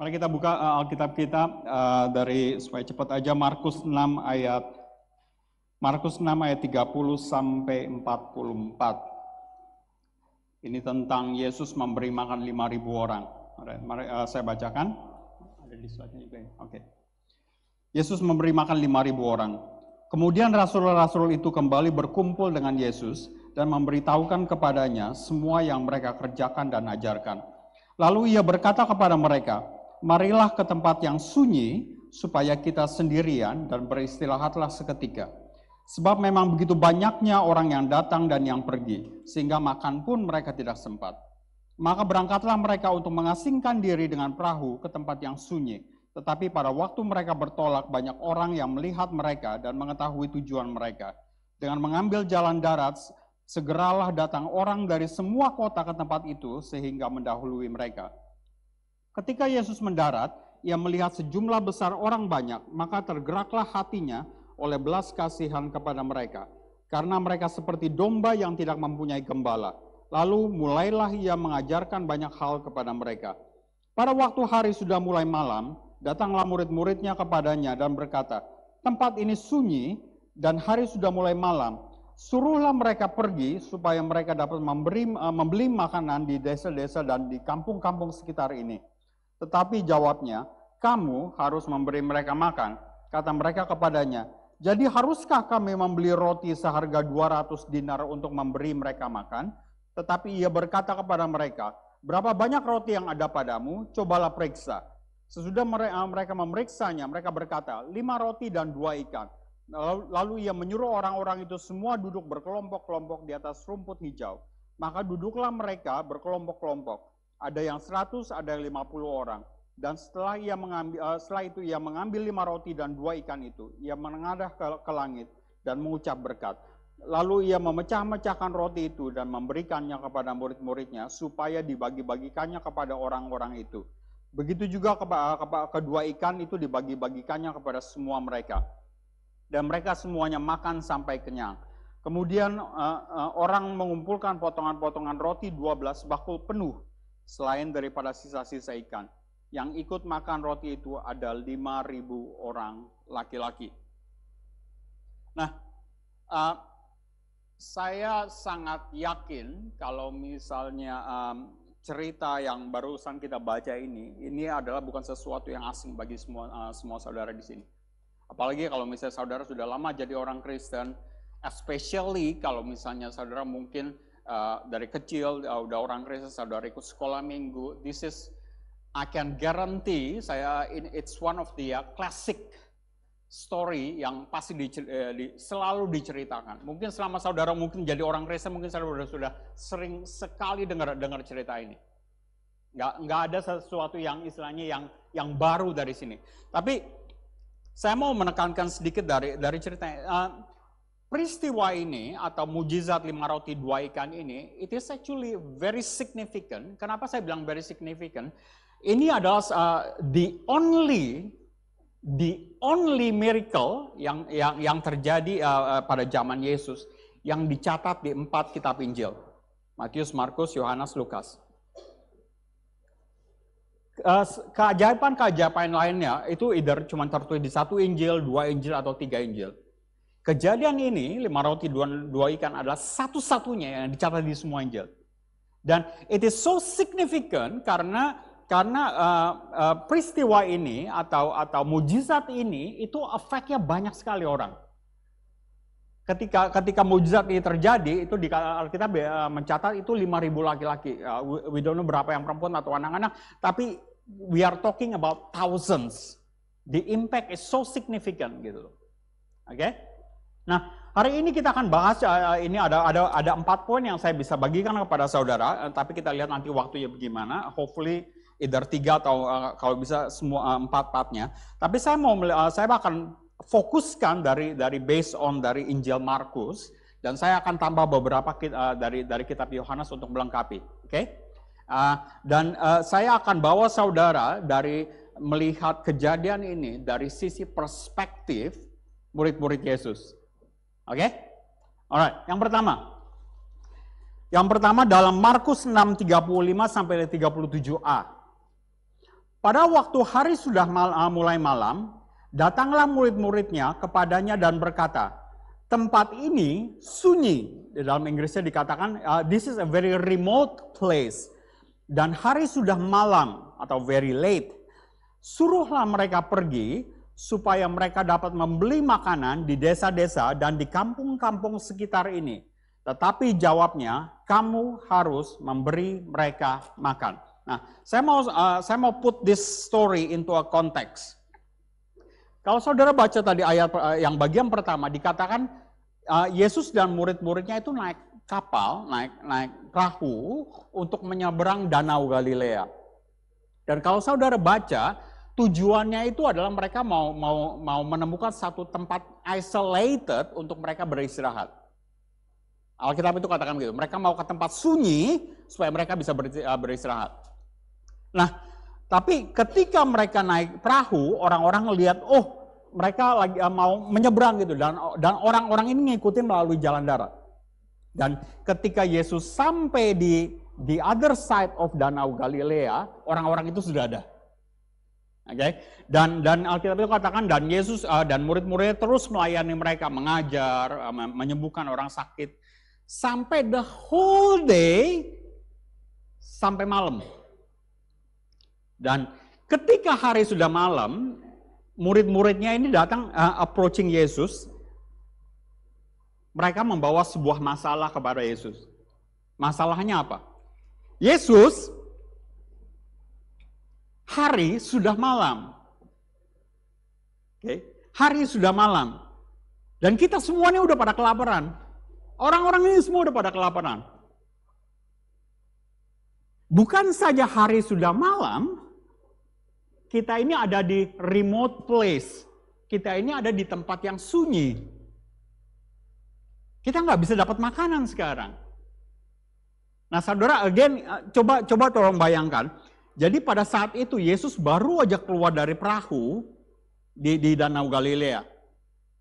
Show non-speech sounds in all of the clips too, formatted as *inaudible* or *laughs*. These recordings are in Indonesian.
Mari kita buka uh, Alkitab kita uh, dari supaya cepat aja Markus 6 ayat Markus 6 ayat 30 sampai 44. Ini tentang Yesus memberi makan 5000 orang. mari uh, saya bacakan. Ada di slide juga ya. Oke. Yesus memberi makan 5000 orang. Kemudian rasul-rasul itu kembali berkumpul dengan Yesus dan memberitahukan kepadanya semua yang mereka kerjakan dan ajarkan. Lalu ia berkata kepada mereka, marilah ke tempat yang sunyi supaya kita sendirian dan beristirahatlah seketika. Sebab memang begitu banyaknya orang yang datang dan yang pergi, sehingga makan pun mereka tidak sempat. Maka berangkatlah mereka untuk mengasingkan diri dengan perahu ke tempat yang sunyi. Tetapi pada waktu mereka bertolak, banyak orang yang melihat mereka dan mengetahui tujuan mereka. Dengan mengambil jalan darat, Segeralah datang orang dari semua kota ke tempat itu sehingga mendahului mereka. Ketika Yesus mendarat, ia melihat sejumlah besar orang banyak, maka tergeraklah hatinya oleh belas kasihan kepada mereka, karena mereka seperti domba yang tidak mempunyai gembala. Lalu mulailah ia mengajarkan banyak hal kepada mereka. Pada waktu hari sudah mulai malam, datanglah murid-muridnya kepadanya dan berkata, "Tempat ini sunyi dan hari sudah mulai malam suruhlah mereka pergi supaya mereka dapat memberi, eh, membeli makanan di desa-desa dan di kampung-kampung sekitar ini. Tetapi jawabnya, kamu harus memberi mereka makan. Kata mereka kepadanya, jadi haruskah kami membeli roti seharga 200 dinar untuk memberi mereka makan? Tetapi ia berkata kepada mereka, berapa banyak roti yang ada padamu, cobalah periksa. Sesudah eh, mereka memeriksanya, mereka berkata, lima roti dan dua ikan. Lalu ia menyuruh orang-orang itu semua duduk berkelompok-kelompok di atas rumput hijau. Maka duduklah mereka berkelompok-kelompok. Ada yang seratus, ada yang lima puluh orang. Dan setelah ia mengambil, eh, setelah itu ia mengambil lima roti dan dua ikan itu. Ia menengadah ke, ke langit dan mengucap berkat. Lalu ia memecah-mecahkan roti itu dan memberikannya kepada murid-muridnya supaya dibagi-bagikannya kepada orang-orang itu. Begitu juga kedua ikan itu dibagi-bagikannya kepada semua mereka dan mereka semuanya makan sampai kenyang. Kemudian uh, uh, orang mengumpulkan potongan-potongan roti 12 bakul penuh selain daripada sisa-sisa ikan. Yang ikut makan roti itu ada 5.000 orang laki-laki. Nah, uh, saya sangat yakin kalau misalnya um, cerita yang barusan kita baca ini, ini adalah bukan sesuatu yang asing bagi semua uh, semua saudara di sini Apalagi kalau misalnya saudara sudah lama jadi orang Kristen, especially kalau misalnya saudara mungkin uh, dari kecil uh, udah orang Kristen, saudara ikut sekolah minggu, this is I can guarantee saya in, it's one of the uh, classic story yang pasti di, uh, di, selalu diceritakan. Mungkin selama saudara mungkin jadi orang Kristen mungkin saudara sudah sering sekali dengar dengar cerita ini. Nggak, nggak ada sesuatu yang istilahnya yang yang baru dari sini. Tapi saya mau menekankan sedikit dari dari cerita uh, eh, peristiwa ini atau mujizat lima roti dua ikan ini, it is actually very significant. Kenapa saya bilang very significant? Ini adalah uh, the only the only miracle yang yang yang terjadi uh, pada zaman Yesus yang dicatat di empat kitab Injil. Matius, Markus, Yohanes, Lukas keajaiban-keajaiban eh, lainnya itu either cuma tertulis di satu Injil, dua Injil, atau tiga Injil. Kejadian ini, lima roti dua, dua ikan adalah satu-satunya yang dicatat di semua Injil. Dan it is so significant karena karena uh, uh, peristiwa ini atau atau mujizat ini itu efeknya banyak sekali orang. Ketika ketika mujizat ini terjadi itu di Alkitab mencatat itu 5000 laki-laki. Uh, we don't know berapa yang perempuan atau anak-anak, tapi we are talking about thousands. The impact is so significant gitu loh. Oke? Okay? Nah, hari ini kita akan bahas eh, eh, ini ada ada ada empat poin yang saya bisa bagikan kepada saudara, eh, tapi kita lihat nanti waktunya bagaimana. Hopefully either tiga atau uh, kalau bisa semua uh, empat partnya. Tapi saya mau uh, saya akan fokuskan dari dari based on dari Injil Markus dan saya akan tambah beberapa uh, dari dari kitab Yohanes untuk melengkapi. Oke? Okay? Ah, dan ah, saya akan bawa saudara dari melihat kejadian ini dari sisi perspektif murid-murid Yesus. Oke? Okay? Alright, yang pertama. Yang pertama dalam Markus 6:35 sampai 37a. Pada waktu hari sudah mal ah, mulai malam, datanglah murid-muridnya kepadanya dan berkata, "Tempat ini sunyi." Di dalam Inggrisnya dikatakan, "This is a very remote place." dan hari sudah malam atau very late, suruhlah mereka pergi supaya mereka dapat membeli makanan di desa-desa dan di kampung-kampung sekitar ini. Tetapi jawabnya, kamu harus memberi mereka makan. Nah, saya mau uh, saya mau put this story into a context. Kalau saudara baca tadi ayat uh, yang bagian pertama dikatakan uh, Yesus dan murid-muridnya itu naik kapal, naik naik perahu untuk menyeberang Danau Galilea. Dan kalau saudara baca, tujuannya itu adalah mereka mau mau mau menemukan satu tempat isolated untuk mereka beristirahat. Alkitab itu katakan gitu. Mereka mau ke tempat sunyi supaya mereka bisa eh, beristirahat. Nah, tapi ketika mereka naik perahu, orang-orang lihat, oh mereka lagi eh, mau menyeberang gitu dan dan orang-orang ini ngikutin melalui jalan darat. Dan ketika Yesus sampai di the other side of Danau Galilea, orang-orang itu sudah ada. Oke. Okay? Dan dan Alkitab itu katakan dan Yesus uh, dan murid-muridnya terus melayani mereka, mengajar, uh, menyembuhkan orang sakit sampai the whole day sampai malam. Dan ketika hari sudah malam, murid-muridnya ini datang uh, approaching Yesus mereka membawa sebuah masalah kepada Yesus. Masalahnya apa? Yesus, hari sudah malam. Oke, hari sudah malam. Dan kita semuanya udah pada kelaparan. Orang-orang ini semua udah pada kelaparan. Bukan saja hari sudah malam, kita ini ada di remote place. Kita ini ada di tempat yang sunyi kita nggak bisa dapat makanan sekarang. Nah, saudara, again, eh, coba coba tolong bayangkan. Jadi pada saat itu Yesus baru aja keluar dari perahu di, di Danau Galilea.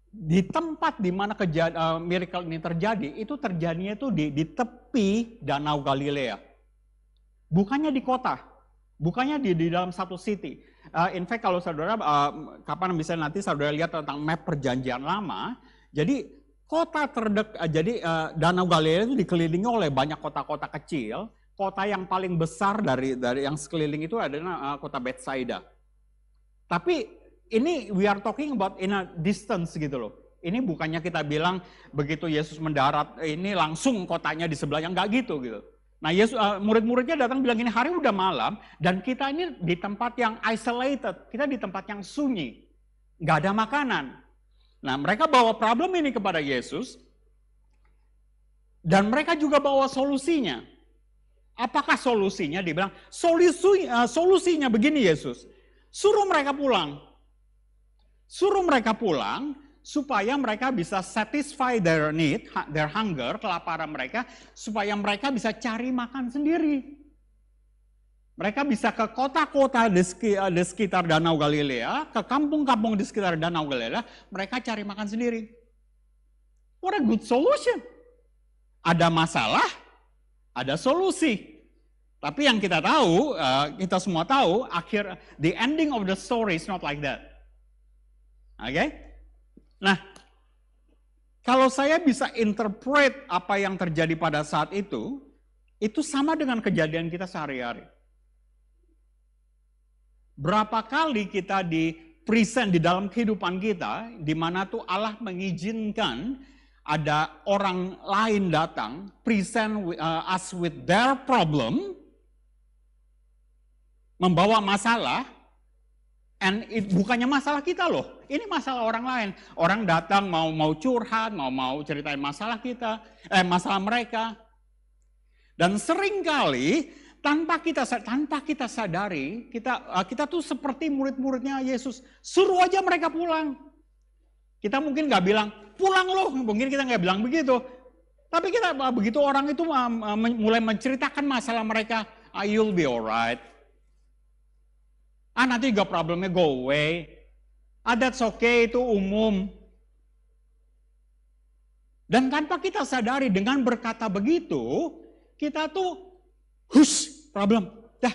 Di tempat di mana kejadian uh, eh, miracle ini terjadi, itu terjadinya itu di, di tepi Danau Galilea. Bukannya di kota, bukannya di, di dalam satu city. Uh, in fact kalau saudara, uh, kapan bisa nanti saudara lihat tentang map perjanjian lama, jadi Kota terdekat, eh, jadi uh, Danau Galilea itu dikelilingi oleh banyak kota-kota kecil. Kota yang paling besar dari dari yang sekeliling itu adalah uh, kota Bethsaida. Tapi ini we are talking about in a distance gitu loh. Ini bukannya kita bilang begitu Yesus mendarat ini langsung kotanya di sebelahnya nggak gitu gitu. Nah, Yesus uh, murid-muridnya datang bilang ini hari udah malam dan kita ini di tempat yang isolated, kita di tempat yang sunyi, nggak ada makanan. Nah, mereka bawa problem ini kepada Yesus, dan mereka juga bawa solusinya. Apakah solusinya? Dibilang, solusi, eh, solusinya begini Yesus, suruh mereka pulang. Suruh mereka pulang, supaya mereka bisa satisfy their need, their hunger, kelaparan mereka, supaya mereka bisa cari makan sendiri. Mereka bisa ke kota-kota eh, di, sekitar Danau Galilea, ke kampung-kampung di sekitar Danau Galilea, mereka cari makan sendiri. What a good solution. Ada masalah, ada solusi. Tapi yang kita tahu, eh, kita semua tahu, akhir the ending of the story is not like that. Oke? Okay? Nah, kalau saya bisa interpret apa yang terjadi pada saat itu, itu sama dengan kejadian kita sehari-hari. Berapa kali kita di present di dalam kehidupan kita, di mana tuh Allah mengizinkan ada orang lain datang, present uh, us with their problem, membawa masalah, and it, bukannya masalah kita loh, ini masalah orang lain. Orang datang mau mau curhat, mau mau ceritain masalah kita, eh masalah mereka. Dan seringkali tanpa kita tanpa kita sadari kita ah, kita tuh seperti murid-muridnya Yesus suruh aja mereka pulang kita mungkin nggak bilang pulang loh mungkin kita nggak bilang begitu tapi kita ah, begitu orang itu ah, mulai menceritakan masalah mereka you'll be alright ah nanti juga problemnya go away ah that's okay itu umum dan tanpa kita sadari dengan berkata begitu kita tuh Hus, problem. Dah.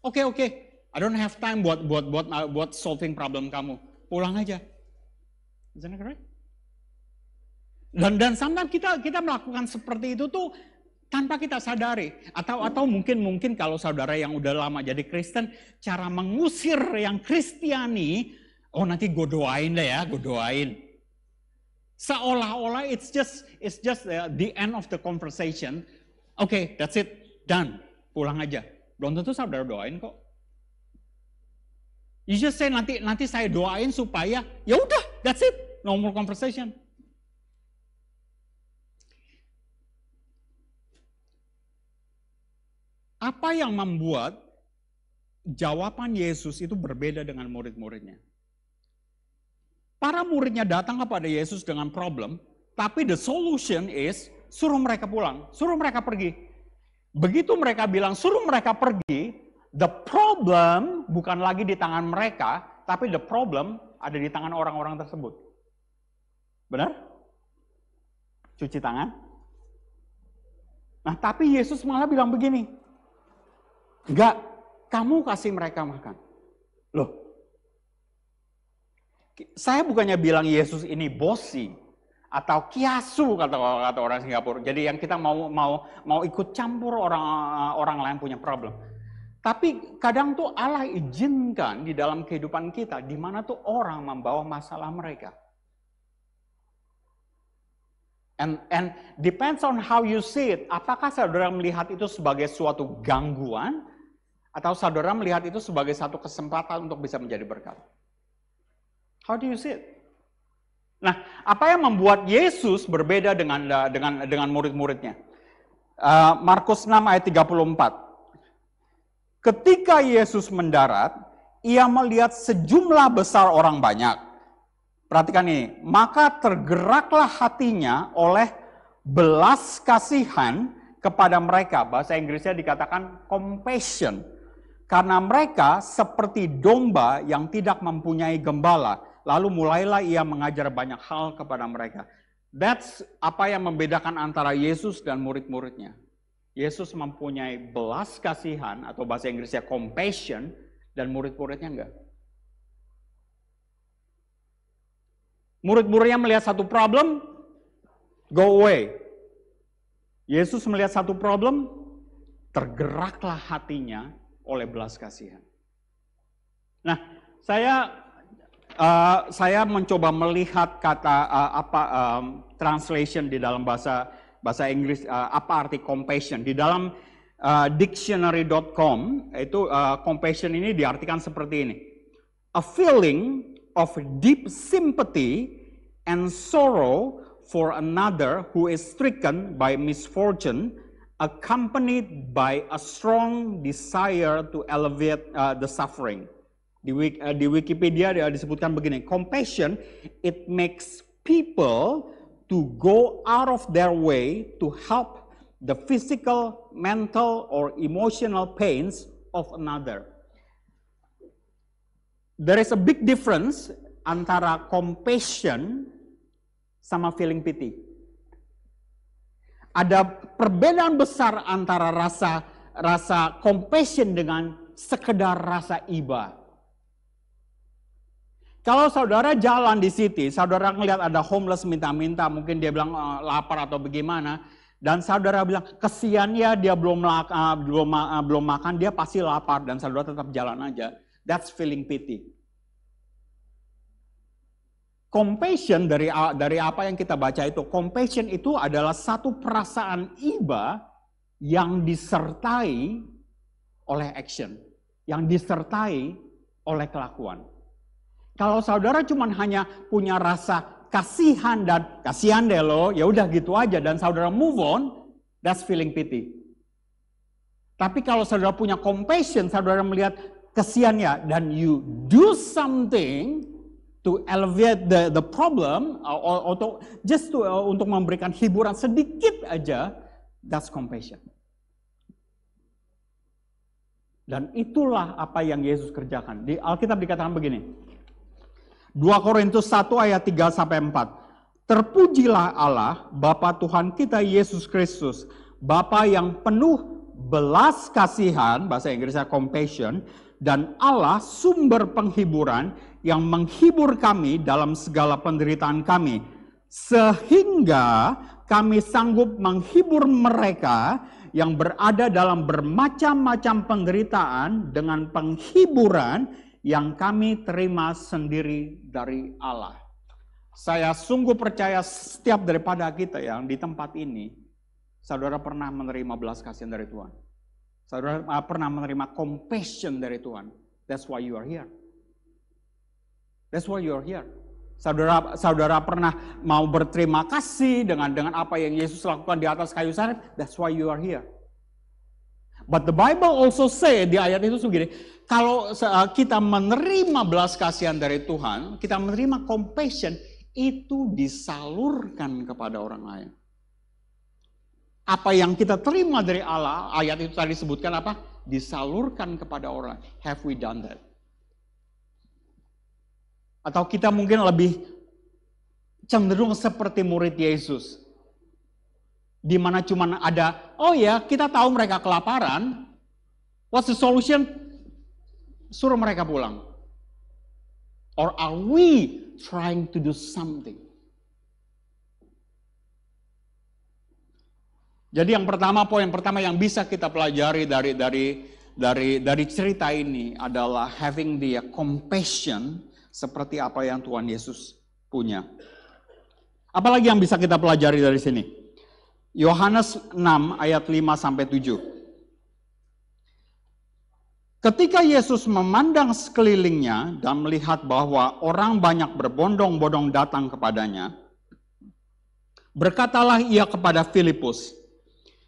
Oke, okay, oke. Okay. I don't have time buat buat buat uh, buat solving problem kamu. Pulang aja. isn't that correct? Dan dan sometimes kita kita melakukan seperti itu tuh tanpa kita sadari atau atau mungkin mungkin kalau saudara yang udah lama jadi Kristen cara mengusir yang Kristiani oh nanti gue doain deh ya gue doain seolah-olah it's just it's just uh, the end of the conversation okay that's it done, pulang aja. Belum tentu saudara doain kok. You just say nanti nanti saya doain supaya ya udah, that's it. No more conversation. Apa yang membuat jawaban Yesus itu berbeda dengan murid-muridnya? Para muridnya datang kepada Yesus dengan problem, tapi the solution is suruh mereka pulang, suruh mereka pergi. Begitu mereka bilang suruh mereka pergi, the problem bukan lagi di tangan mereka, tapi the problem ada di tangan orang-orang tersebut. Benar? Cuci tangan. Nah, tapi Yesus malah bilang begini. Enggak, kamu kasih mereka makan. Loh. Saya bukannya bilang Yesus ini bosi, atau kiasu kata kata orang Singapura. Jadi yang kita mau mau mau ikut campur orang orang lain punya problem. Tapi kadang tuh Allah izinkan di dalam kehidupan kita di mana tuh orang membawa masalah mereka. And and depends on how you see it. Apakah saudara melihat itu sebagai suatu gangguan atau saudara melihat itu sebagai satu kesempatan untuk bisa menjadi berkat? How do you see it? Nah, apa yang membuat Yesus berbeda dengan eh, dengan dengan murid-muridnya? Eh, Markus 6 ayat 34. Ketika Yesus mendarat, ia melihat sejumlah besar orang banyak. Perhatikan ini, maka tergeraklah hatinya oleh belas kasihan kepada mereka. Bahasa Inggrisnya dikatakan compassion. Karena mereka seperti domba yang tidak mempunyai gembala Lalu mulailah ia mengajar banyak hal kepada mereka. That's apa yang membedakan antara Yesus dan murid-muridnya. Yesus mempunyai belas kasihan atau bahasa Inggrisnya compassion dan murid-muridnya enggak. Murid-muridnya melihat satu problem, go away. Yesus melihat satu problem, tergeraklah hatinya oleh belas kasihan. Nah, saya uh, saya mencoba melihat kata uh, apa um, translation di dalam bahasa bahasa Inggris uh, apa arti compassion di dalam uh, dictionary.com itu uh, compassion ini diartikan seperti ini a feeling of deep sympathy and sorrow for another who is stricken by misfortune accompanied by a strong desire to alleviate uh, the suffering di, uh, di Wikipedia dia disebutkan begini, compassion it makes people to go out of their way to help the physical, mental or emotional pains of another. There is a big difference antara compassion sama feeling pity. Ada perbedaan besar antara rasa rasa compassion dengan sekedar rasa iba. Kalau saudara jalan di city, saudara ngelihat ada homeless minta-minta, mungkin dia bilang uh, lapar atau bagaimana, dan saudara bilang kesian ya dia belum uh, belum uh, belum makan, dia pasti lapar dan saudara tetap jalan aja. That's feeling pity. Compassion dari dari apa yang kita baca itu, compassion itu adalah satu perasaan iba yang disertai oleh action, yang disertai oleh kelakuan. Kalau saudara cuma hanya punya rasa kasihan dan kasihan deh lo, ya udah gitu aja dan saudara move on, that's feeling pity. Tapi kalau saudara punya compassion, saudara melihat kesiannya dan you do something to alleviate the the problem uh, or, or to, just to, uh, untuk memberikan hiburan sedikit aja, that's compassion. Dan itulah apa yang Yesus kerjakan. Di Alkitab dikatakan begini, 2 Korintus 1 ayat 3 sampai 4. Terpujilah Allah, Bapa Tuhan kita Yesus Kristus, Bapa yang penuh belas kasihan, bahasa Inggrisnya compassion, dan Allah sumber penghiburan yang menghibur kami dalam segala penderitaan kami. Sehingga kami sanggup menghibur mereka yang berada dalam bermacam-macam penderitaan dengan penghiburan yang kami terima sendiri dari Allah. Saya sungguh percaya setiap daripada kita yang di tempat ini, saudara pernah menerima belas kasihan dari Tuhan. Saudara ah, pernah menerima compassion dari Tuhan. That's why you are here. That's why you are here. Saudara saudara pernah mau berterima kasih dengan dengan apa yang Yesus lakukan di atas kayu salib. That's why you are here. But the Bible also say di ayat itu begini, kalau eh, kita menerima belas kasihan dari Tuhan, kita menerima compassion, itu disalurkan kepada orang lain. Apa yang kita terima dari Allah, ayat itu tadi disebutkan apa? Disalurkan kepada orang. Have we done that? Atau kita mungkin lebih cenderung seperti murid Yesus. Di mana cuman ada, oh ya kita tahu mereka kelaparan. What's the solution? suruh mereka pulang? Or are we trying to do something? Jadi yang pertama poin pertama yang bisa kita pelajari dari dari dari dari cerita ini adalah having the compassion seperti apa yang Tuhan Yesus punya. Apalagi yang bisa kita pelajari dari sini? Yohanes 6 ayat 5 sampai 7. Ketika Yesus memandang sekelilingnya dan melihat bahwa orang banyak berbondong-bondong datang kepadanya, berkatalah ia kepada Filipus,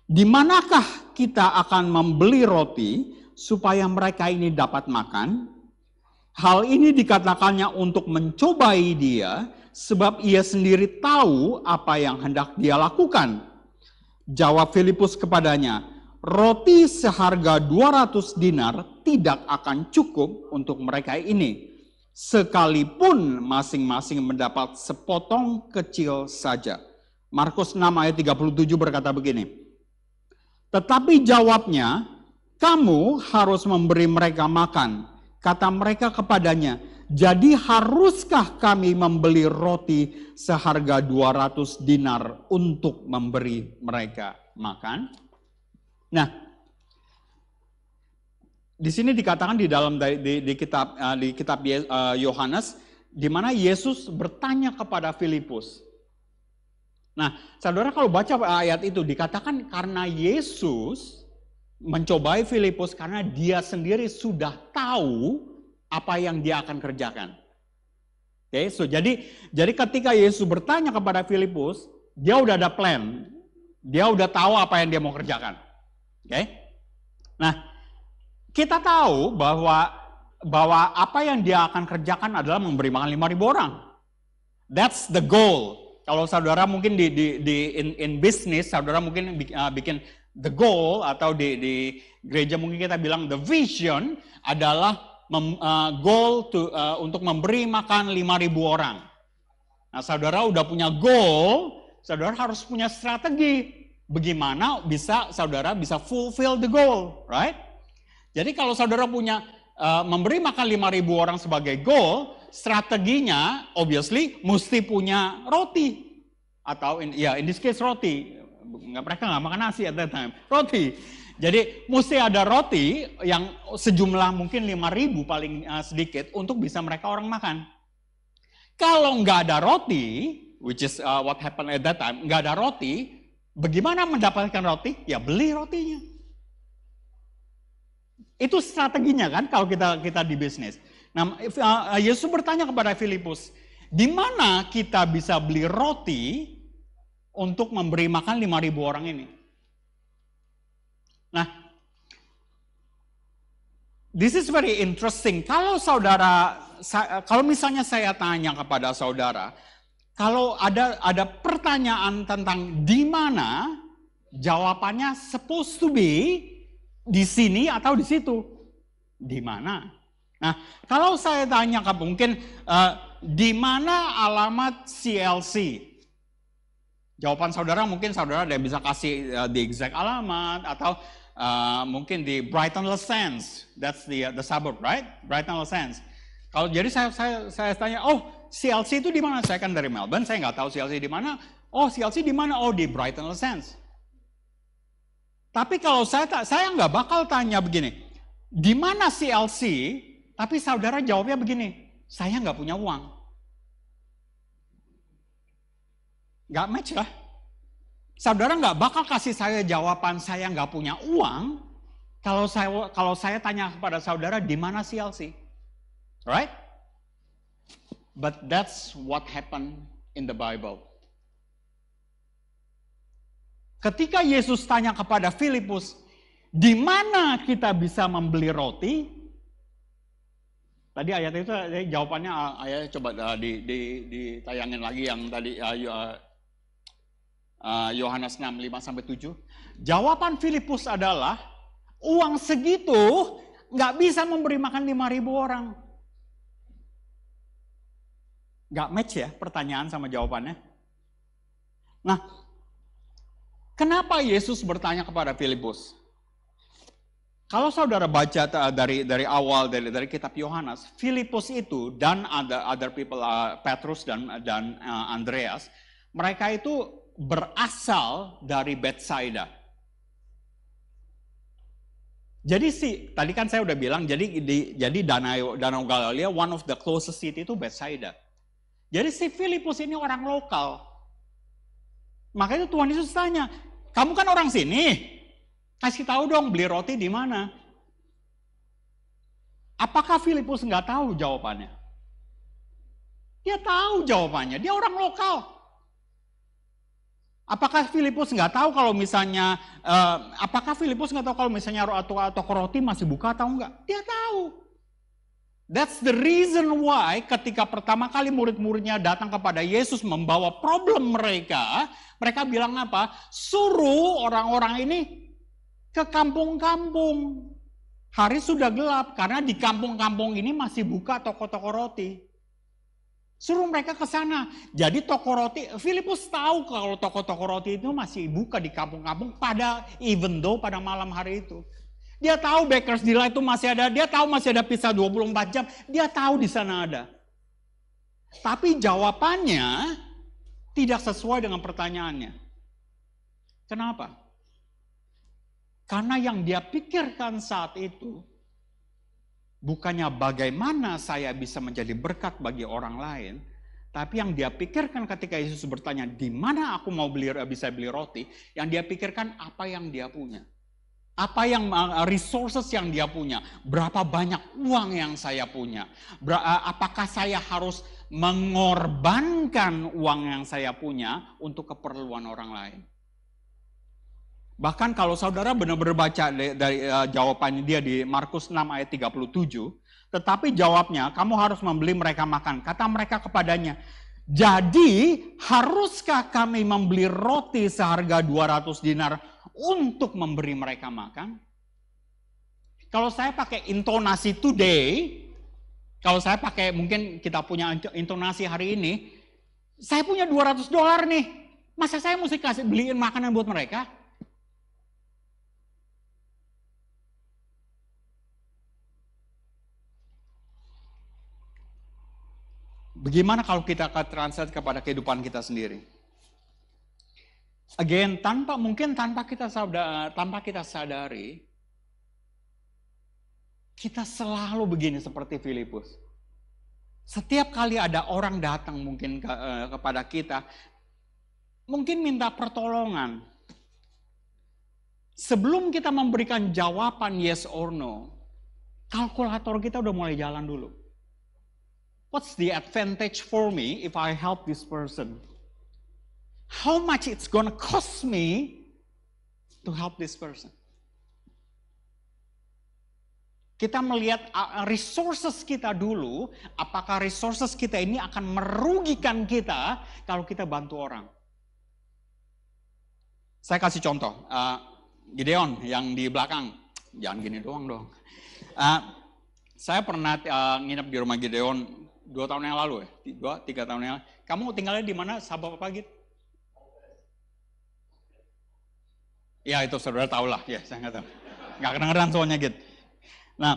"Di manakah kita akan membeli roti supaya mereka ini dapat makan?" Hal ini dikatakannya untuk mencobai dia, sebab ia sendiri tahu apa yang hendak dia lakukan. Jawab Filipus kepadanya, roti seharga 200 dinar tidak akan cukup untuk mereka ini, sekalipun masing-masing mendapat sepotong kecil saja. Markus 6 ayat 37 berkata begini, Tetapi jawabnya, kamu harus memberi mereka makan. Kata mereka kepadanya, jadi haruskah kami membeli roti seharga 200 dinar untuk memberi mereka makan? Nah, di sini dikatakan di dalam di, di kitab eh, di kitab eh, Yohanes di mana Yesus bertanya kepada Filipus. Nah, saudara kalau baca ayat itu dikatakan karena Yesus mencobai Filipus karena dia sendiri sudah tahu apa yang dia akan kerjakan. Oke, okay, so jadi jadi ketika Yesus bertanya kepada Filipus, dia udah ada plan, dia udah tahu apa yang dia mau kerjakan. Oke. Nah, kita tahu bahwa bahwa apa yang dia akan kerjakan adalah memberi makan 5000 orang. That's the goal. Kalau saudara mungkin di di, di in in business, saudara mungkin uh, bikin the goal atau di di gereja mungkin kita bilang the vision adalah mem, uh, goal to, uh, untuk memberi makan 5000 orang. Nah, saudara udah punya goal, saudara harus punya strategi bagaimana bisa saudara bisa fulfill the goal, right? Jadi kalau saudara punya uh, memberi makan 5000 orang sebagai goal, strateginya obviously mesti punya roti atau in, ya in this case roti. Nggak mereka nggak makan nasi at that time. Roti. Jadi mesti ada roti yang sejumlah mungkin 5000 paling uh, sedikit untuk bisa mereka orang makan. Kalau nggak ada roti, which is uh, what happened at that time, nggak ada roti, Bagaimana mendapatkan roti? Ya beli rotinya. Itu strateginya kan kalau kita kita di bisnis. Nah, ah, ah, Yesus bertanya kepada Filipus, di mana kita bisa beli roti untuk memberi makan 5.000 orang ini? Nah, this is very interesting. Kalau saudara, kalau misalnya saya tanya kepada saudara, kalau ada ada pertanyaan tentang di mana, jawabannya supposed to be di sini atau di situ. Di mana? Nah, kalau saya tanya ke mungkin uh, di mana alamat CLC? Jawaban saudara mungkin saudara ada yang bisa kasih uh, eh, di exact alamat atau uh, mungkin di Brighton Sands. That's the uh, the suburb, right? Brighton Sands. Kalau jadi saya saya saya tanya, oh CLC itu di mana? Saya kan dari Melbourne, saya nggak tahu CLC di mana. Oh, CLC di mana? Oh, di Brighton Sands. Tapi kalau saya tak, saya nggak bakal tanya begini, di mana CLC? Tapi saudara jawabnya begini, saya nggak punya uang. Nggak match lah. Saudara nggak bakal kasih saya jawaban saya nggak punya uang kalau saya kalau saya tanya kepada saudara di mana CLC, right? But that's what happened in the Bible. Ketika Yesus tanya kepada Filipus, di mana kita bisa membeli roti? Tadi ayat itu eh, eh, jawabannya eh, ayat coba di, di, ditayangin lagi yang tadi Yohanes uh, uh, 6 5 sampai 7. Jawaban Filipus adalah uang segitu nggak bisa memberi makan lima ribu orang. Gak match ya pertanyaan sama jawabannya. Nah, kenapa Yesus bertanya kepada Filipus? Kalau saudara baca dari dari awal dari dari kitab Yohanes, Filipus itu dan ada other, people uh, Petrus dan dan uh, Andreas, mereka itu berasal dari Bethsaida. Jadi si tadi kan saya udah bilang jadi di, jadi Danau Danau Galilea one of the closest city itu Bethsaida. Jadi si Filipus ini orang lokal. Makanya Tuhan Yesus tanya, kamu kan orang sini. Kasih tahu dong beli roti di mana. Apakah Filipus nggak tahu jawabannya? Dia tahu jawabannya, dia orang lokal. Apakah Filipus nggak tahu kalau misalnya, eh, apakah Filipus nggak tahu kalau misalnya atau atau roti masih buka atau enggak? Dia tahu. That's the reason why ketika pertama kali murid-muridnya datang kepada Yesus membawa problem mereka, mereka bilang apa? Suruh orang-orang ini ke kampung-kampung. Hari sudah gelap karena di kampung-kampung ini masih buka toko-toko roti. Suruh mereka ke sana. Jadi toko roti, Filipus tahu kalau toko-toko roti itu masih buka di kampung-kampung pada even though pada malam hari itu. Dia tahu Delight itu masih ada, dia tahu masih ada pizza 24 jam, dia tahu di sana ada. Tapi jawabannya tidak sesuai dengan pertanyaannya. Kenapa? Karena yang dia pikirkan saat itu bukannya bagaimana saya bisa menjadi berkat bagi orang lain, tapi yang dia pikirkan ketika Yesus bertanya, di mana aku mau beli bisa beli roti, yang dia pikirkan apa yang dia punya. Apa yang eh, resources yang dia punya? Berapa banyak uang yang saya punya? Eh, apakah saya harus mengorbankan uang yang saya punya untuk keperluan orang lain? Bahkan kalau saudara benar-benar baca dari eh, jawabannya dia di Markus 6 ayat 37, tetapi jawabnya, kamu harus membeli mereka makan. Kata mereka kepadanya, jadi haruskah kami membeli roti seharga 200 dinar untuk memberi mereka makan. Kalau saya pakai intonasi today, kalau saya pakai mungkin kita punya intonasi hari ini, saya punya 200 dolar nih. Masa saya mesti kasih beliin makanan buat mereka? Bagaimana kalau kita akan translate kepada kehidupan kita sendiri? Again, tanpa mungkin tanpa kita sadar, tanpa kita sadari, kita selalu begini seperti Filipus. Setiap kali ada orang datang mungkin ke, uh, kepada kita, mungkin minta pertolongan. Sebelum kita memberikan jawaban yes or no, kalkulator kita udah mulai jalan dulu. What's the advantage for me if I help this person? how much it's gonna cost me to help this person. Kita melihat uh, resources kita dulu, apakah resources kita ini akan merugikan kita kalau kita bantu orang. Saya kasih contoh, uh, Gideon yang di belakang, jangan gini doang dong. Uh, saya pernah uh, nginep di rumah Gideon dua tahun yang lalu ya, dua tiga tahun yang lalu. Kamu tinggalnya di mana? Sabah apa gitu? Ya itu saudara lah, ya saya nggak tahu. Nggak kedengeran soalnya gitu. Nah,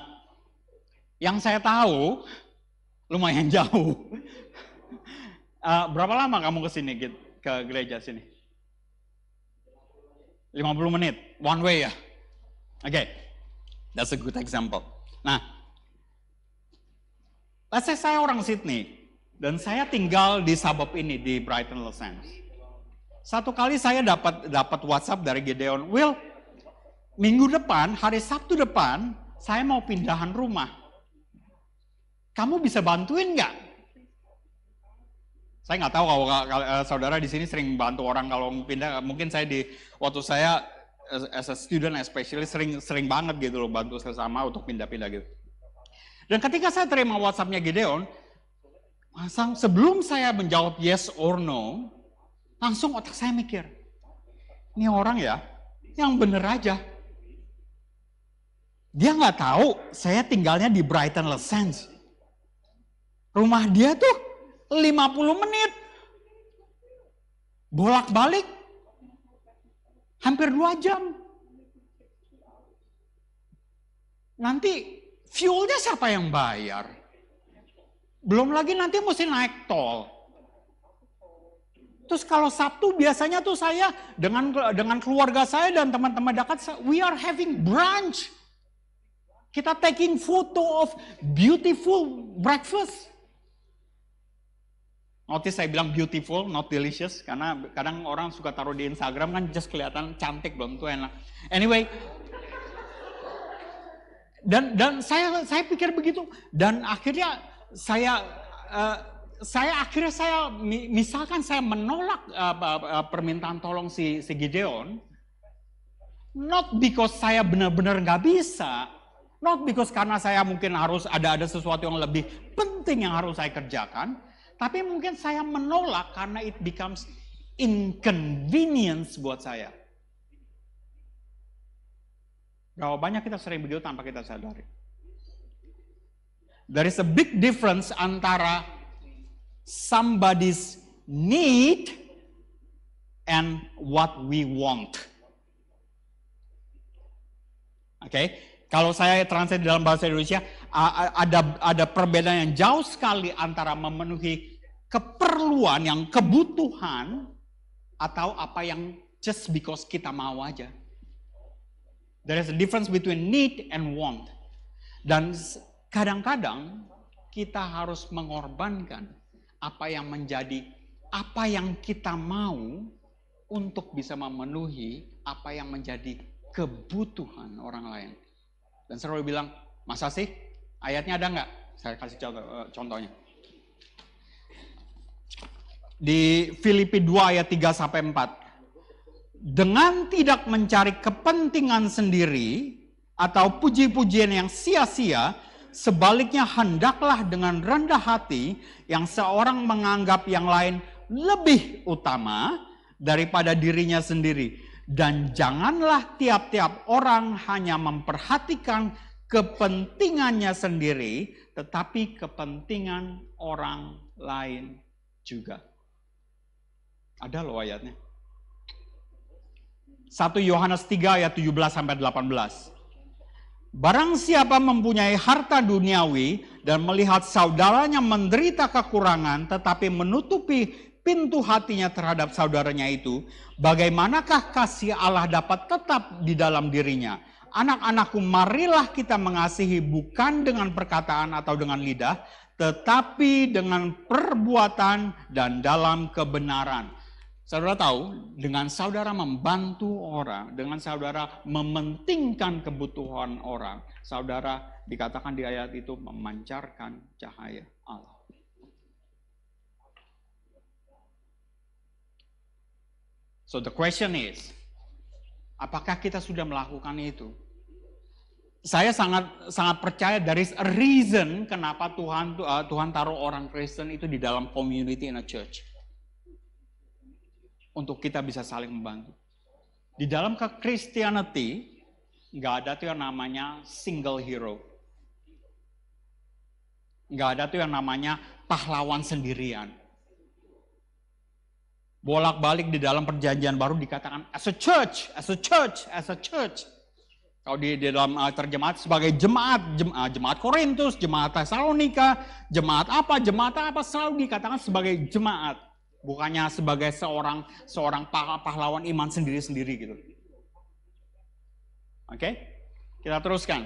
yang saya tahu lumayan *laughs* jauh. Uh, berapa lama kamu ke sini gitu, ke gereja sini? 50 menit, one way ya. Oke, okay. that's a good example. Nah, let's say saya orang Sydney dan saya tinggal di suburb ini di Brighton, Los Angeles. Satu kali saya dapat dapat WhatsApp dari Gedeon, Will, minggu depan, hari Sabtu depan, saya mau pindahan rumah. Kamu bisa bantuin nggak? Saya nggak tahu kalau, kalau eh, saudara di sini sering bantu orang kalau pindah. Mungkin saya di waktu saya as a student especially sering sering banget gitu loh bantu sesama untuk pindah-pindah gitu. Dan ketika saya terima WhatsAppnya Gideon, sebelum saya menjawab yes or no, Langsung otak saya mikir, ini orang ya, yang bener aja. Dia nggak tahu saya tinggalnya di Brighton Sands. Rumah dia tuh 50 menit. Bolak-balik. Hampir dua jam. Nanti fuelnya siapa yang bayar? Belum lagi nanti mesti naik tol. Terus kalau Sabtu biasanya tuh saya dengan dengan keluarga saya dan teman-teman dekat we are having brunch. Kita taking photo of beautiful breakfast. Notice saya bilang beautiful, not delicious, karena kadang orang suka taruh di Instagram kan just kelihatan cantik belum tuh enak. Anyway, dan dan saya saya pikir begitu dan akhirnya saya uh, saya akhirnya saya misalkan saya menolak uh, permintaan tolong si, si Gideon, not because saya benar-benar nggak bisa, not because karena saya mungkin harus ada ada sesuatu yang lebih penting yang harus saya kerjakan, tapi mungkin saya menolak karena it becomes inconvenience buat saya. Berapa banyak kita sering begitu tanpa kita sadari? There is a big difference antara somebody's need and what we want. Oke, okay? kalau saya translate dalam bahasa Indonesia ada ada perbedaan yang jauh sekali antara memenuhi keperluan yang kebutuhan atau apa yang just because kita mau aja. There is a difference between need and want. Dan kadang-kadang kita harus mengorbankan apa yang menjadi apa yang kita mau untuk bisa memenuhi apa yang menjadi kebutuhan orang lain. Dan selalu bilang, masa sih ayatnya ada nggak? Saya kasih contoh, eh, contohnya. Di Filipi 2 ayat 3 sampai 4. Dengan tidak mencari kepentingan sendiri atau puji-pujian yang sia-sia, sebaliknya hendaklah dengan rendah hati yang seorang menganggap yang lain lebih utama daripada dirinya sendiri. Dan janganlah tiap-tiap orang hanya memperhatikan kepentingannya sendiri, tetapi kepentingan orang lain juga. Ada loh ayatnya. 1 Yohanes 3 ayat 17 sampai 18. Barang siapa mempunyai harta duniawi dan melihat saudaranya menderita kekurangan tetapi menutupi pintu hatinya terhadap saudaranya itu, bagaimanakah kasih Allah dapat tetap di dalam dirinya? Anak-anakku, marilah kita mengasihi bukan dengan perkataan atau dengan lidah, tetapi dengan perbuatan dan dalam kebenaran. Saudara tahu, dengan saudara membantu orang, dengan saudara mementingkan kebutuhan orang, saudara dikatakan di ayat itu memancarkan cahaya Allah. So the question is, apakah kita sudah melakukan itu? Saya sangat sangat percaya dari reason kenapa Tuhan eh, Tuhan taruh orang Kristen itu di dalam community in a church untuk kita bisa saling membantu. Di dalam kekristianity, nggak ada tuh yang namanya single hero. Nggak ada tuh yang namanya pahlawan sendirian. Bolak-balik di dalam perjanjian baru dikatakan as a church, as a church, as a church. Kalau di, di dalam terjemahan sebagai jemaat, jemaat, ah, jemaat Korintus, jemaat Tesalonika, jemaat apa, jemaat apa selalu dikatakan sebagai jemaat bukannya sebagai seorang seorang pahlawan iman sendiri-sendiri gitu. Oke? Okay? Kita teruskan.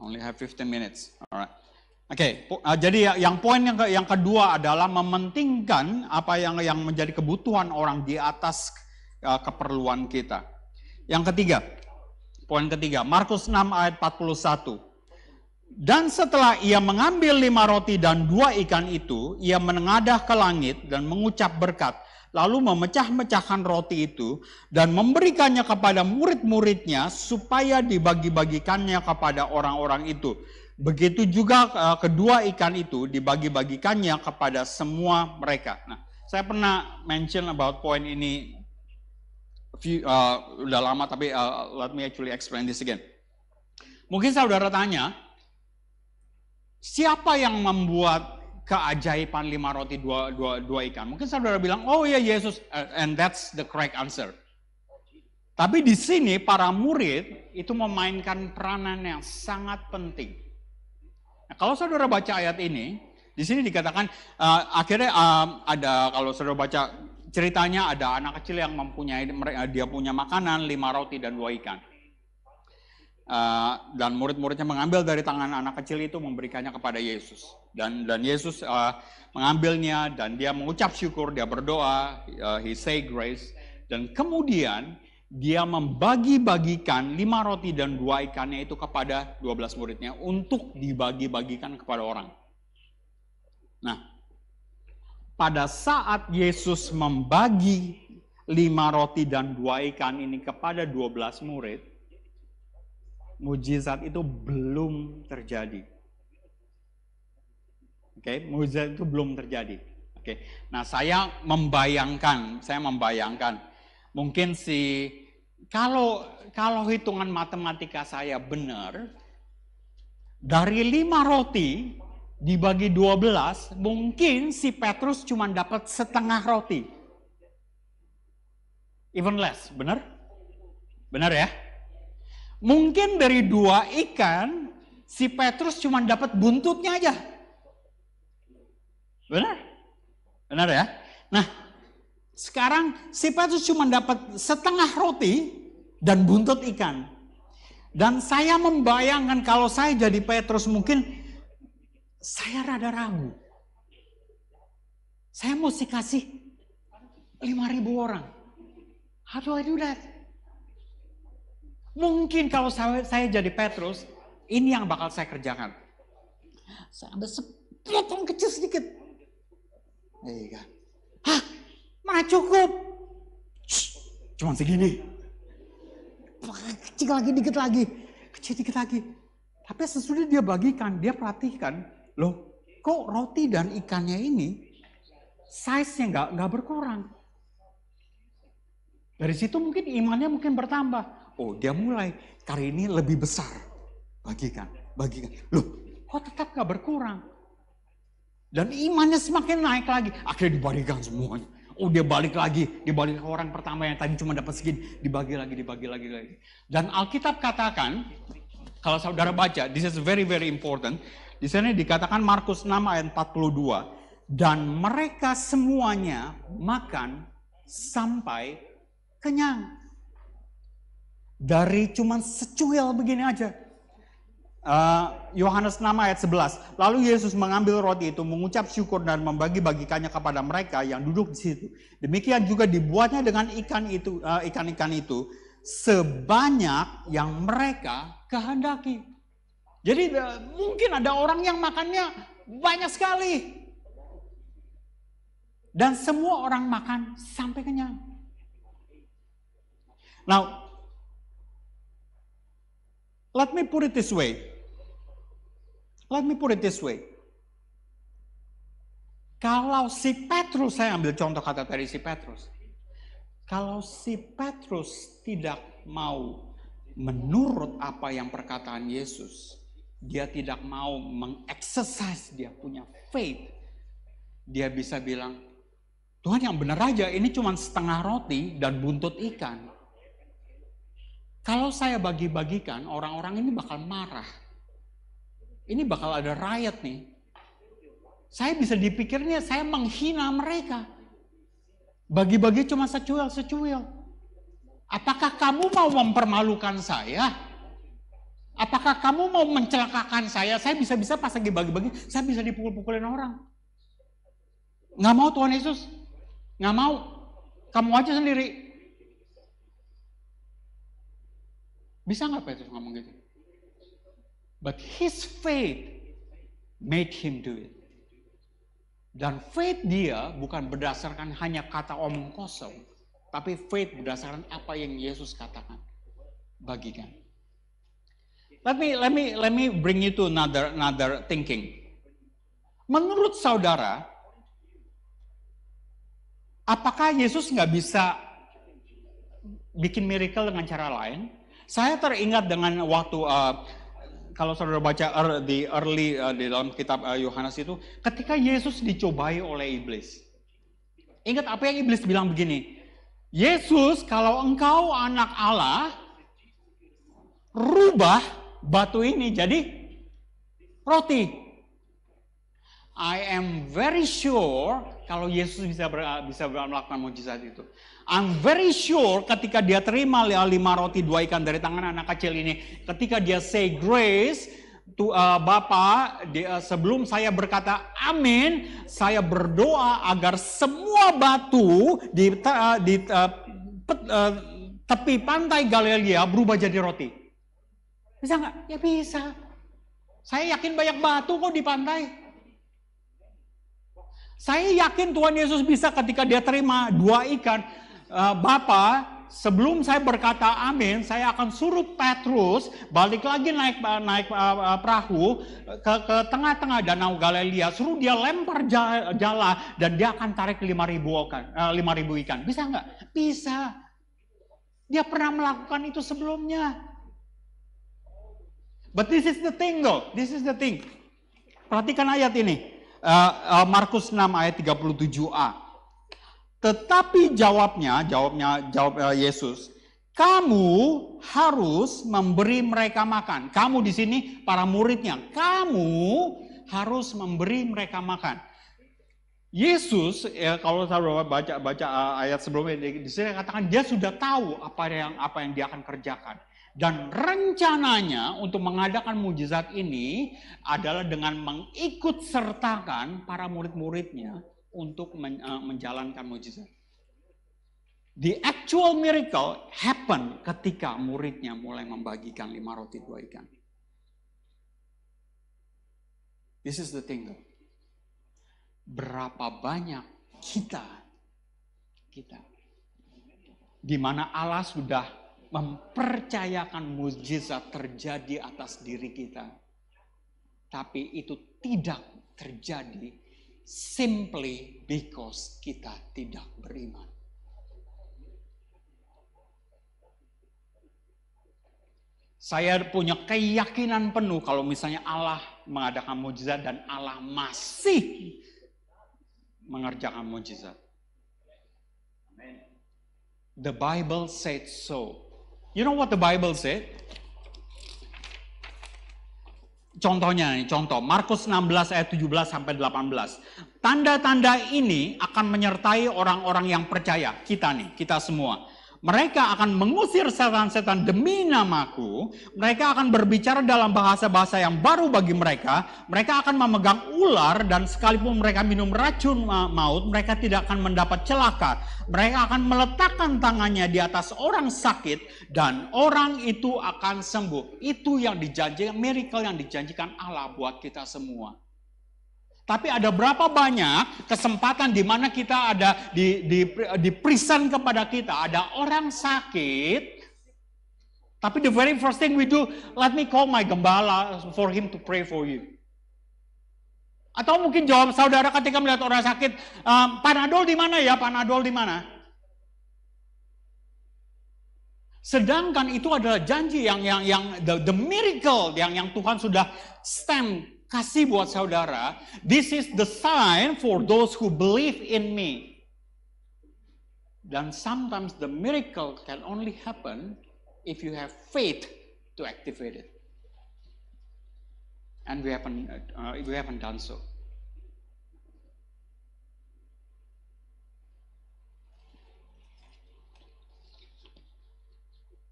Only have 15 minutes. Alright. Oke, okay, ah, jadi ya, yang poin yang ke, yang kedua adalah mementingkan apa yang yang menjadi kebutuhan orang di atas ah, keperluan kita. Yang ketiga, poin ketiga, Markus 6 ayat 41. Dan setelah ia mengambil lima roti dan dua ikan itu, ia menengadah ke langit dan mengucap berkat, lalu memecah-mecahkan roti itu dan memberikannya kepada murid-muridnya supaya dibagi-bagikannya kepada orang-orang itu. Begitu juga eh, kedua ikan itu dibagi-bagikannya kepada semua mereka. Nah, saya pernah mention about point ini few, uh, udah lama tapi uh, let me actually explain this again. Mungkin saudara tanya, Siapa yang membuat keajaiban lima roti dua, dua, dua ikan? Mungkin saudara bilang, oh ya Yesus, eh, and that's the correct answer. Tapi di sini para murid itu memainkan peranan yang sangat penting. Nah, kalau saudara baca ayat ini, di sini dikatakan uh, akhirnya uh, ada kalau saudara baca ceritanya ada anak kecil yang mempunyai dia punya makanan lima roti dan dua ikan. Eh, dan murid-muridnya mengambil dari tangan anak kecil itu memberikannya kepada Yesus dan dan Yesus uh, mengambilnya dan dia mengucap syukur dia berdoa uh, he say grace dan kemudian dia membagi-bagikan lima roti dan dua ikannya itu kepada dua belas muridnya untuk dibagi-bagikan kepada orang. Nah, pada saat Yesus membagi lima roti dan dua ikan ini kepada dua belas murid, mujizat itu belum terjadi. Oke, okay? mujizat itu belum terjadi. Oke. Okay? Nah, saya membayangkan, saya membayangkan mungkin si kalau kalau hitungan matematika saya benar dari lima roti dibagi dua belas, mungkin si Petrus cuma dapat setengah roti. Even less, benar? Benar ya? Mungkin dari dua ikan, si Petrus cuma dapat buntutnya aja. Benar? Benar ya? Nah, sekarang si Petrus cuma dapat setengah roti dan buntut ikan. Dan saya membayangkan kalau saya jadi Petrus mungkin saya rada ragu. Saya mesti kasih 5.000 orang. How do I do that? Mungkin kalau saya, saya jadi Petrus, ini yang bakal saya kerjakan. Saya ambil sepotong kecil sedikit. Iya kan? Hah? Mana cukup? Cuma segini. Kecil lagi, dikit lagi. Kecil dikit lagi. Tapi sesudah dia bagikan, dia perhatikan. Loh, kok roti dan ikannya ini size-nya nggak berkurang. Dari situ mungkin imannya mungkin bertambah. Oh, dia mulai. Kali ini lebih besar. Bagikan, bagikan. Loh, kok tetap gak berkurang? Dan imannya semakin naik lagi. Akhirnya dibagikan semuanya. Oh dia balik lagi, dibalik ke orang pertama yang tadi cuma dapat segini, dibagi lagi, dibagi lagi, lagi. Dan Alkitab katakan, kalau saudara baca, this is very very important. Di sini dikatakan Markus 6 ayat 42, dan mereka semuanya makan sampai kenyang. Dari cuman secuil begini aja. Eh, Yohanes uh, 6 ayat 11. Lalu Yesus mengambil roti itu, mengucap syukur dan membagi-bagikannya kepada mereka yang duduk di situ. Demikian juga dibuatnya dengan ikan itu, eh, ikan-ikan uh, itu sebanyak yang mereka kehendaki. Jadi uh, mungkin ada orang yang makannya banyak sekali. Dan semua orang makan sampai kenyang. Nah, Let me put it this way. Let me put it this way. Kalau si Petrus, saya ambil contoh kata dari si Petrus. Kalau si Petrus tidak mau menurut apa yang perkataan Yesus, dia tidak mau mengeksersis dia punya faith, dia bisa bilang, Tuhan yang benar aja, ini cuma setengah roti dan buntut ikan. Kalau saya bagi-bagikan, orang-orang ini bakal marah. Ini bakal ada riot nih. Saya bisa dipikirnya saya menghina mereka. Bagi-bagi cuma secuil-secuil. Apakah kamu mau mempermalukan saya? Apakah kamu mau mencelakakan saya? Saya bisa-bisa pas lagi bagi-bagi, saya bisa dipukul-pukulin orang. Nggak mau Tuhan Yesus. Nggak mau. Kamu aja sendiri. Bisa nggak Petrus ngomong gitu? But his faith made him do it. Dan faith dia bukan berdasarkan hanya kata omong kosong, tapi faith berdasarkan apa yang Yesus katakan. Bagikan. Let me let me let me bring you to another another thinking. Menurut saudara, apakah Yesus nggak bisa bikin miracle dengan cara lain? Saya teringat dengan waktu uh, kalau saudara baca er, di early uh, di dalam kitab eh, Yohanes uh, itu, ketika Yesus dicobai oleh iblis. Ingat apa yang iblis bilang begini, Yesus kalau engkau anak Allah, rubah batu ini jadi roti. I am very sure kalau Yesus bisa ber, bisa melakukan mujizat itu. I'm very sure ketika dia terima ah, lima roti dua ikan dari tangan anak kecil ini, ketika dia say grace to uh, dia, ah, sebelum saya berkata amin, saya berdoa agar semua batu di, uh, di uh, pet, uh, tepi pantai Galilea berubah jadi roti. Bisa nggak? Ya bisa. Saya yakin banyak batu kok di pantai. Saya yakin Tuhan Yesus bisa ketika dia terima dua ikan, Eh, Bapak, sebelum saya berkata amin, saya akan suruh Petrus balik lagi naik eh, naik eh, perahu ke tengah-tengah danau Galilea, suruh dia lempar jala, dan dia akan tarik 5000 ikan. 5000 ikan. Bisa nggak? Bisa. Dia pernah melakukan itu sebelumnya. But this is the thing though. This is the thing. Perhatikan ayat ini. Uh, uh, Markus 6 ayat 37a. Tetapi jawabnya, jawabnya jawab eh, Yesus, kamu harus memberi mereka makan. Kamu di sini para muridnya, kamu harus memberi mereka makan. Yesus, ya kalau saya baca baca eh, ayat sebelumnya di sini katakan dia sudah tahu apa yang apa yang dia akan kerjakan. Dan rencananya untuk mengadakan mujizat ini adalah dengan mengikut sertakan para murid-muridnya untuk men, uh, menjalankan mujizat. The actual miracle happen ketika muridnya mulai membagikan lima roti dua ikan. This is the thing. Berapa banyak kita, kita, di mana Allah sudah mempercayakan mujizat terjadi atas diri kita, tapi itu tidak terjadi simply because kita tidak beriman. Saya punya keyakinan penuh kalau misalnya Allah mengadakan mujizat dan Allah masih mengerjakan mujizat. The Bible said so. You know what the Bible said? Contohnya nih, contoh Markus 16 ayat 17 sampai 18. Tanda-tanda ini akan menyertai orang-orang yang percaya, kita nih, kita semua. Mereka akan mengusir setan-setan demi namaku. Mereka akan berbicara dalam bahasa-bahasa yang baru bagi mereka. Mereka akan memegang ular dan sekalipun mereka minum racun maut, mereka tidak akan mendapat celaka. Mereka akan meletakkan tangannya di atas orang sakit dan orang itu akan sembuh. Itu yang dijanjikan, miracle yang dijanjikan Allah buat kita semua. Tapi ada berapa banyak kesempatan di mana kita ada di, di, di prison kepada kita. Ada orang sakit. Tapi the very first thing we do, let me call my gembala for him to pray for you. Atau mungkin jawab saudara ketika melihat orang sakit, um, panadol di mana ya? Panadol di mana? Sedangkan itu adalah janji yang yang yang the, the miracle yang yang Tuhan sudah stamp kasih buat saudara, this is the sign for those who believe in me. Dan sometimes the miracle can only happen if you have faith to activate it. And we haven't, uh, we haven't done so.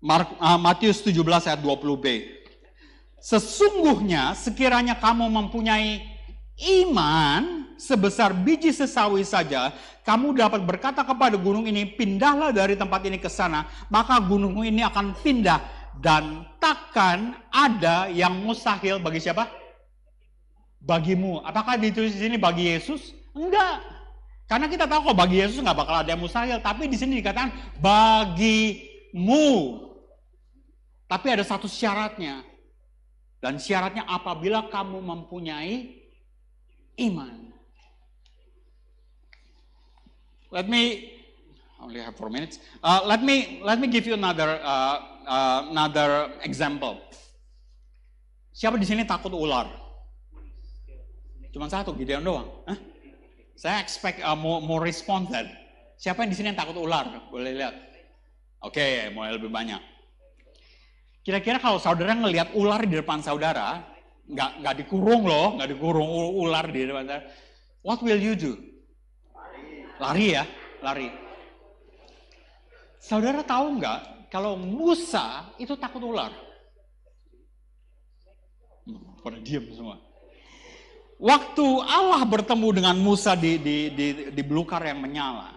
Mark, uh, Matius 17 ayat 20b. Sesungguhnya sekiranya kamu mempunyai iman sebesar biji sesawi saja, kamu dapat berkata kepada gunung ini, pindahlah dari tempat ini ke sana, maka gunung ini akan pindah dan takkan ada yang mustahil bagi siapa? Bagimu. Apakah ditulis di sini bagi Yesus? Enggak. Karena kita tahu kok bagi Yesus nggak bakal ada yang mustahil, tapi di sini dikatakan bagimu. Tapi ada satu syaratnya, dan syaratnya apabila kamu mempunyai iman. Let me only have four minutes. Uh, let me let me give you another uh, uh, another example. Siapa di sini takut ular? Cuma satu, Gideon doang. Hah? Saya expect uh, more, more respond that. Siapa yang di sini yang takut ular? Boleh lihat. Oke, okay, mulai lebih banyak. Kira-kira kalau saudara ngelihat ular di depan saudara, nggak nggak dikurung loh, nggak dikurung ular di depan saudara. What will you do? Lari ya, lari. Saudara tahu nggak kalau Musa itu takut ular? Hmm, pada diam semua. Waktu Allah bertemu dengan Musa di, di, di, di belukar yang menyala,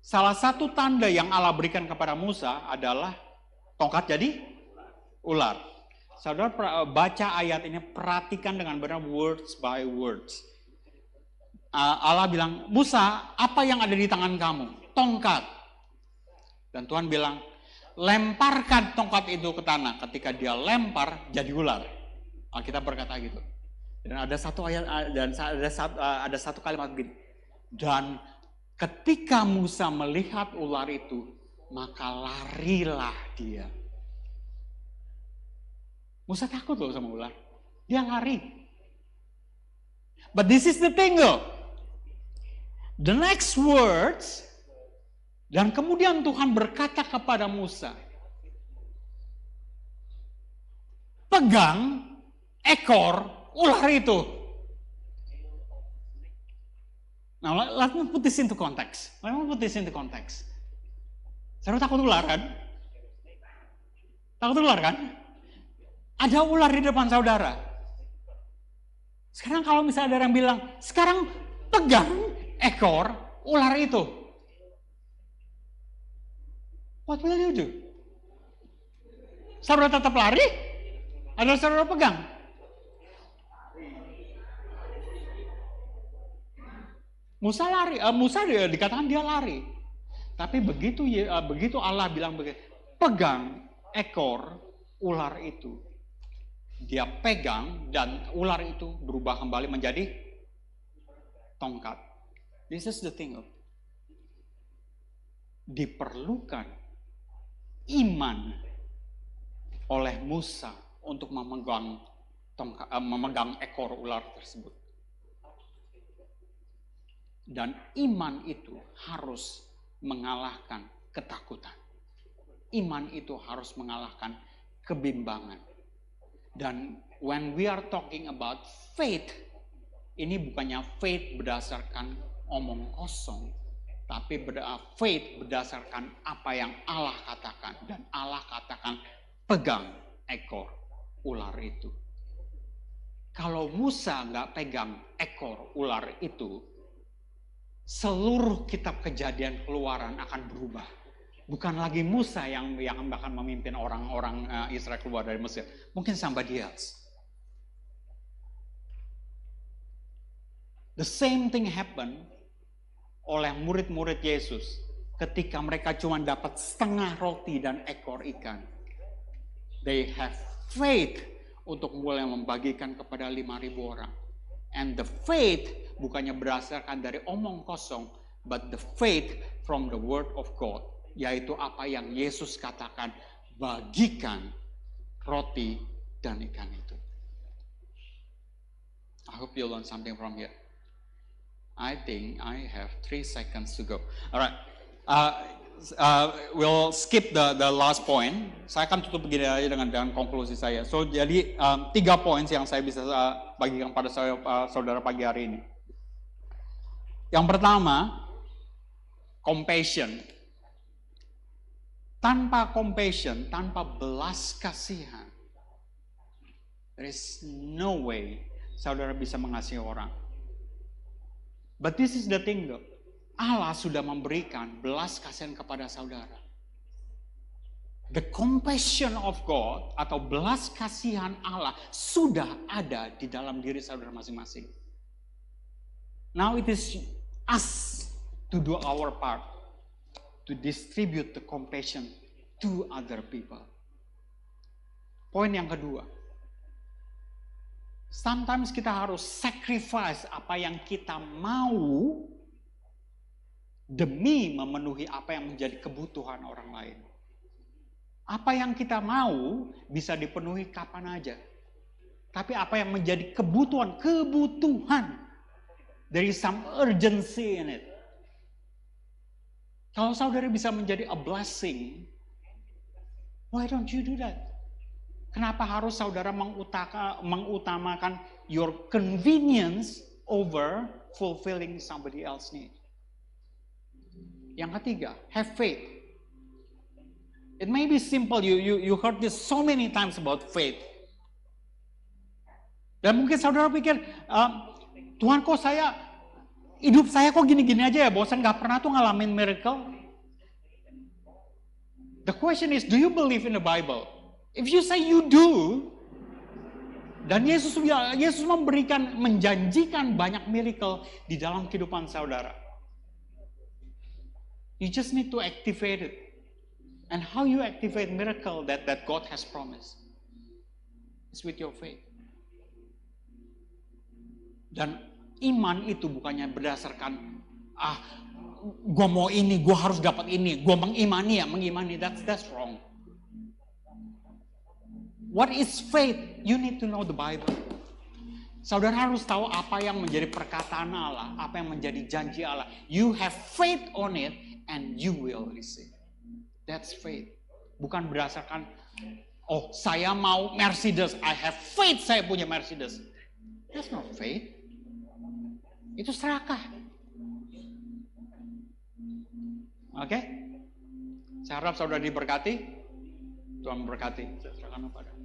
salah satu tanda yang Allah berikan kepada Musa adalah tongkat jadi ular. Saudara baca ayat ini, perhatikan dengan benar words by words. Allah bilang, Musa, apa yang ada di tangan kamu? Tongkat. Dan Tuhan bilang, lemparkan tongkat itu ke tanah. Ketika dia lempar, jadi ular. Alkitab berkata gitu. Dan ada satu ayat dan ada satu, ada satu kalimat begini. Dan ketika Musa melihat ular itu, maka larilah dia. Musa takut loh sama ular. Dia lari. But this is the thing though. The next words. Dan kemudian Tuhan berkata kepada Musa. Pegang ekor ular itu. Now let me put this into context. Let me put this into context. Saudara takut ular kan? Takut ular kan? Ada ular di depan saudara. Sekarang kalau misalnya ada yang bilang, sekarang pegang ekor ular itu. What will you do? Saudara tetap lari? Atau saudara pegang? Musa lari, uh, Musa dikatakan dia lari. Tapi begitu eh, begitu Allah bilang begini, pegang ekor ular itu. Dia pegang dan ular itu berubah kembali menjadi tongkat. This is the thing. diperlukan iman oleh Musa untuk memegang tongkat, eh, memegang ekor ular tersebut. Dan iman itu harus mengalahkan ketakutan. Iman itu harus mengalahkan kebimbangan. Dan when we are talking about faith, ini bukannya faith berdasarkan omong kosong, tapi faith berdasarkan apa yang Allah katakan dan Allah katakan pegang ekor ular itu. Kalau Musa nggak pegang ekor ular itu, seluruh kitab kejadian keluaran akan berubah. Bukan lagi Musa yang yang akan memimpin orang-orang eh, Israel keluar dari Mesir. Mungkin somebody else. The same thing happen oleh murid-murid Yesus ketika mereka cuma dapat setengah roti dan ekor ikan. They have faith untuk mulai membagikan kepada 5.000 orang. And the faith bukannya berdasarkan dari omong kosong, but the faith from the word of God, yaitu apa yang Yesus katakan, bagikan roti dan ikan itu. I hope you learn something from here. I think I have three seconds to go. Alright, uh, uh, we'll skip the the last point. Saya akan tutup begini aja dengan dengan konklusi saya. So jadi um, tiga poin yang saya bisa uh, bagikan pada saya, uh, saudara pagi hari ini. Yang pertama, compassion. Tanpa compassion, tanpa belas kasihan, there is no way saudara bisa mengasihi orang. But this is the thing though. Allah sudah memberikan belas kasihan kepada saudara. The compassion of God atau belas kasihan Allah sudah ada di dalam diri saudara masing-masing. Now it is us to do our part to distribute the compassion to other people. Poin yang kedua, sometimes kita harus sacrifice apa yang kita mau demi memenuhi apa yang menjadi kebutuhan orang lain. Apa yang kita mau bisa dipenuhi kapan aja. Tapi apa yang menjadi kebutuhan, kebutuhan There is some urgency in it. Kalau saudara bisa menjadi a blessing, why don't you do that? Kenapa harus saudara mengutaka, mengutamakan your convenience over fulfilling somebody else's need? Yang ketiga, have faith. It may be simple, you, you, you heard this so many times about faith. Dan mungkin saudara pikir, um, Tuhan kok saya, hidup saya kok gini-gini aja ya, bosan gak pernah tuh ngalamin miracle. The question is, do you believe in the Bible? If you say you do, dan Yesus Yesus memberikan menjanjikan banyak miracle di dalam kehidupan saudara. You just need to activate it. And how you activate miracle that that God has promised is with your faith. Dan Iman itu bukannya berdasarkan ah gue mau ini, gue harus dapat ini, gue mengimani ya, mengimani that's that's wrong. What is faith? You need to know the Bible. Saudara harus tahu apa yang menjadi perkataan Allah, apa yang menjadi janji Allah. You have faith on it and you will receive. That's faith. Bukan berdasarkan oh saya mau Mercedes, I have faith saya punya Mercedes. That's not faith. Itu serakah. Oke? Okay? Saya harap saudara diberkati. Tuhan memberkati. Saya serahkan kepada.